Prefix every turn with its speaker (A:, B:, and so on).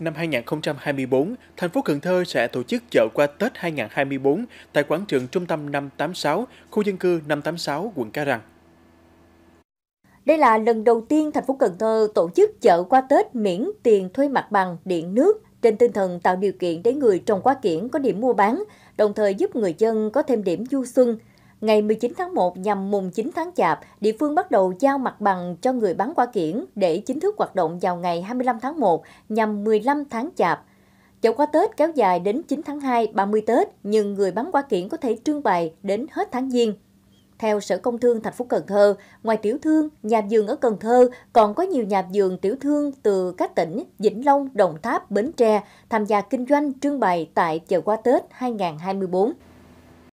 A: Năm 2024, thành phố Cần Thơ sẽ tổ chức chợ qua Tết 2024 tại quảng trường trung tâm 586, khu dân cư 586, quận Cái Răng.
B: Đây là lần đầu tiên thành phố Cần Thơ tổ chức chợ qua Tết miễn tiền thuê mặt bằng, điện nước trên tinh thần tạo điều kiện để người trồng quá kiển có điểm mua bán, đồng thời giúp người dân có thêm điểm du xuân, Ngày 19 tháng 1 nhằm mùng 9 tháng Chạp, địa phương bắt đầu giao mặt bằng cho người bán quả kiển để chính thức hoạt động vào ngày 25 tháng 1 nhằm 15 tháng Chạp. Chợ qua Tết kéo dài đến 9 tháng 2, 30 Tết, nhưng người bán quả kiển có thể trưng bày đến hết tháng Giêng. Theo Sở Công Thương thành phố Cần Thơ, ngoài tiểu thương, nhà vườn ở Cần Thơ còn có nhiều nhà vườn tiểu thương từ các tỉnh Vĩnh Long, Đồng Tháp, Bến Tre tham gia kinh doanh trưng bày tại chợ qua Tết 2024.